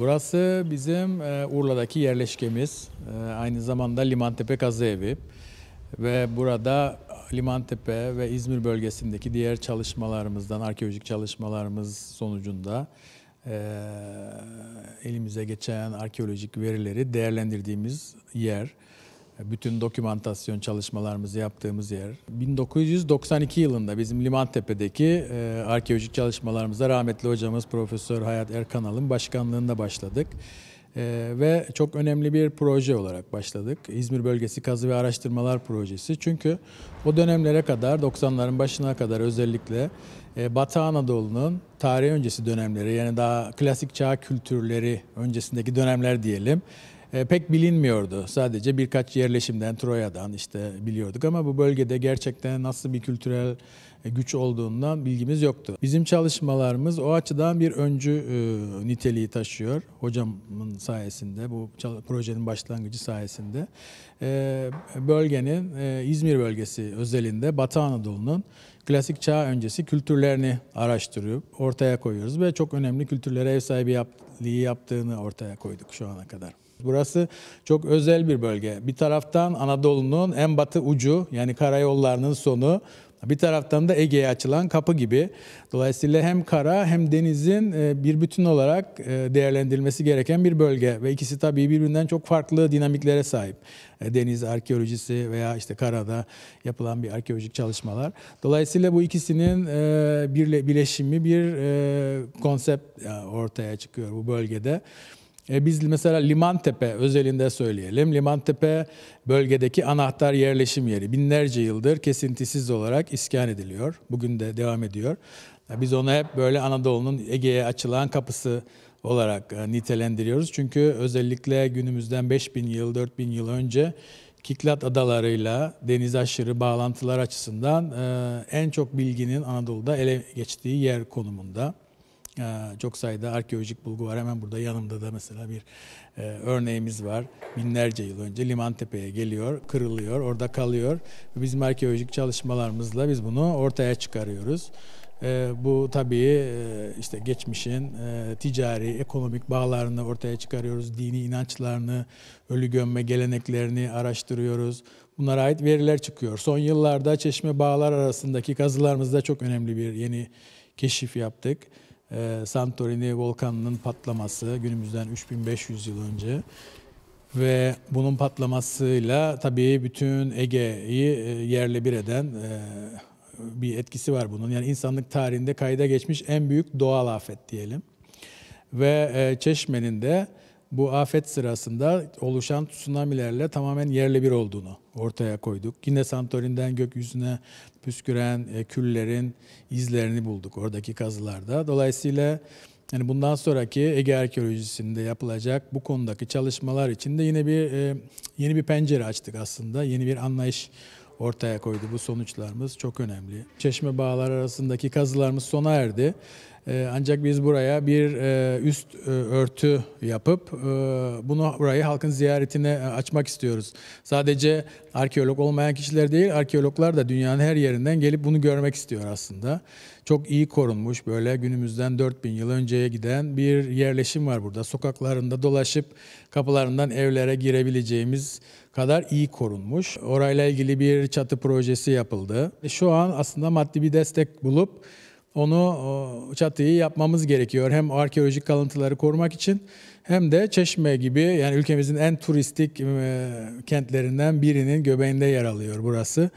Burası bizim e, Urla'daki yerleşkemiz. E, aynı zamanda Limantepe Kazı Evi. Ve burada Limantepe ve İzmir bölgesindeki diğer çalışmalarımızdan, arkeolojik çalışmalarımız sonucunda e, elimize geçen arkeolojik verileri değerlendirdiğimiz yer bütün dokümantasyon çalışmalarımızı yaptığımız yer. 1992 yılında bizim Limantepe'deki e, arkeolojik çalışmalarımıza rahmetli hocamız Profesör Hayat Erkanal'ın başkanlığında başladık. Ee, ve çok önemli bir proje olarak başladık. İzmir Bölgesi Kazı ve Araştırmalar Projesi. Çünkü o dönemlere kadar, 90'ların başına kadar özellikle e, Batı Anadolu'nun tarih öncesi dönemleri, yani daha klasik çağ kültürleri öncesindeki dönemler diyelim, e, pek bilinmiyordu. Sadece birkaç yerleşimden, Troya'dan işte biliyorduk ama bu bölgede gerçekten nasıl bir kültürel e, güç olduğundan bilgimiz yoktu. Bizim çalışmalarımız o açıdan bir öncü e, niteliği taşıyor. Hocamın sayesinde, bu projenin başlangıcı sayesinde. Bölgenin, İzmir bölgesi özelinde Batı Anadolu'nun klasik çağ öncesi kültürlerini araştırıp ortaya koyuyoruz ve çok önemli kültürlere ev sahibi yaptığını ortaya koyduk şu ana kadar. Burası çok özel bir bölge. Bir taraftan Anadolu'nun en batı ucu yani karayollarının sonu, bir taraftan da Ege'ye açılan kapı gibi. Dolayısıyla hem kara hem denizin e, bir bütün olarak e, değerlendirilmesi gereken bir bölge ve ikisi tabii birbirinden çok farklı dinamiklere sahip. E, deniz arkeolojisi veya işte karada yapılan bir arkeolojik çalışmalar. Dolayısıyla bu ikisinin birleşimi bir konsept ortaya çıkıyor bu bölgede. E biz mesela Limantepe özelinde söyleyelim. Limantepe bölgedeki anahtar yerleşim yeri. Binlerce yıldır kesintisiz olarak iskan ediliyor. Bugün de devam ediyor. E, biz onu hep böyle Anadolu'nun Ege'ye açılan kapısı olarak e, nitelendiriyoruz. Çünkü özellikle günümüzden 5000 yıl, 4000 yıl önce Kiklat adalarıyla deniz aşırı bağlantılar açısından e, en çok bilginin Anadolu'da ele geçtiği yer konumunda. Ee, çok sayıda arkeolojik bulgu var. Hemen burada yanımda da mesela bir e, örneğimiz var. Binlerce yıl önce Limantepe'ye geliyor, kırılıyor, orada kalıyor. Bizim arkeolojik çalışmalarımızla biz bunu ortaya çıkarıyoruz. E, bu tabii e, işte geçmişin e, ticari, ekonomik bağlarını ortaya çıkarıyoruz. Dini inançlarını, ölü gömme geleneklerini araştırıyoruz. Bunlara ait veriler çıkıyor. Son yıllarda çeşme bağlar arasındaki kazılarımızda çok önemli bir yeni keşif yaptık e, Santorini volkanının patlaması günümüzden 3500 yıl önce ve bunun patlamasıyla tabii bütün Ege'yi e, yerle bir eden e, bir etkisi var bunun. Yani insanlık tarihinde kayda geçmiş en büyük doğal afet diyelim. Ve e, Çeşme'nin de bu afet sırasında oluşan tsunamilerle tamamen yerli bir olduğunu ortaya koyduk. Yine Santorin'den gökyüzüne püsküren e, küllerin izlerini bulduk oradaki kazılarda. Dolayısıyla yani bundan sonraki Ege arkeolojisinde yapılacak bu konudaki çalışmalar için de yine bir e, yeni bir pencere açtık aslında. Yeni bir anlayış ortaya koydu bu sonuçlarımız çok önemli. Çeşme bağlar arasındaki kazılarımız sona erdi. Ee, ancak biz buraya bir e, üst e, örtü yapıp e, bunu burayı halkın ziyaretine açmak istiyoruz. Sadece arkeolog olmayan kişiler değil, arkeologlar da dünyanın her yerinden gelip bunu görmek istiyor aslında. Çok iyi korunmuş böyle günümüzden 4000 yıl önceye giden bir yerleşim var burada. Sokaklarında dolaşıp kapılarından evlere girebileceğimiz kadar iyi korunmuş. Orayla ilgili bir çatı projesi yapıldı. Şu an aslında maddi bir destek bulup onu çatıyı yapmamız gerekiyor. Hem arkeolojik kalıntıları korumak için hem de Çeşme gibi yani ülkemizin en turistik e, kentlerinden birinin göbeğinde yer alıyor burası.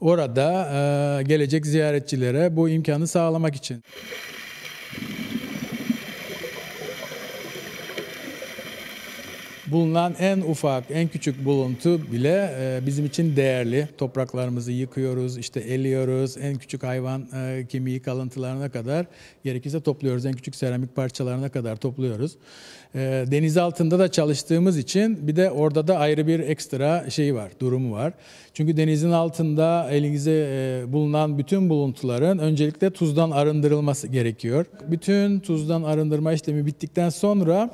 Orada e, gelecek ziyaretçilere bu imkanı sağlamak için. bulunan en ufak, en küçük buluntu bile e, bizim için değerli. Topraklarımızı yıkıyoruz, işte eliyoruz, en küçük hayvan e, kemiği kalıntılarına kadar gerekirse topluyoruz. En küçük seramik parçalarına kadar topluyoruz. E, deniz altında da çalıştığımız için bir de orada da ayrı bir ekstra şey var, durumu var. Çünkü denizin altında elinize bulunan bütün buluntuların öncelikle tuzdan arındırılması gerekiyor. Bütün tuzdan arındırma işlemi bittikten sonra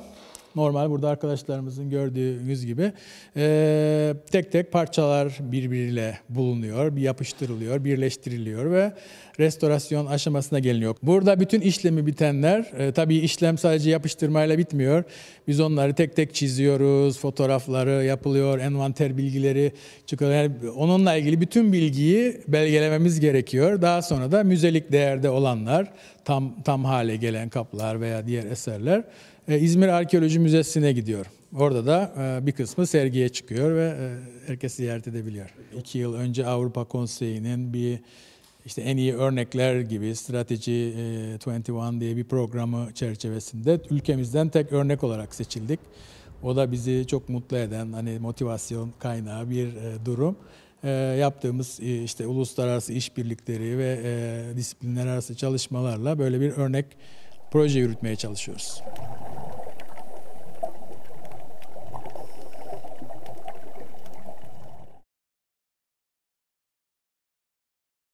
normal burada arkadaşlarımızın gördüğünüz gibi e, tek tek parçalar birbiriyle bulunuyor, yapıştırılıyor, birleştiriliyor ve restorasyon aşamasına geliniyor. Burada bütün işlemi bitenler, e, tabii işlem sadece yapıştırmayla bitmiyor. Biz onları tek tek çiziyoruz, fotoğrafları yapılıyor, envanter bilgileri çıkıyor. Yani onunla ilgili bütün bilgiyi belgelememiz gerekiyor. Daha sonra da müzelik değerde olanlar, tam tam hale gelen kaplar veya diğer eserler e, İzmir Arkeoloji Müzesi'ne gidiyorum. Orada da e, bir kısmı sergiye çıkıyor ve e, herkes ziyaret edebiliyor. İki yıl önce Avrupa Konseyi'nin bir işte en iyi örnekler gibi Strateji 21 diye bir programı çerçevesinde ülkemizden tek örnek olarak seçildik. O da bizi çok mutlu eden hani motivasyon kaynağı bir durum. yaptığımız işte uluslararası işbirlikleri ve disiplinler arası çalışmalarla böyle bir örnek proje yürütmeye çalışıyoruz.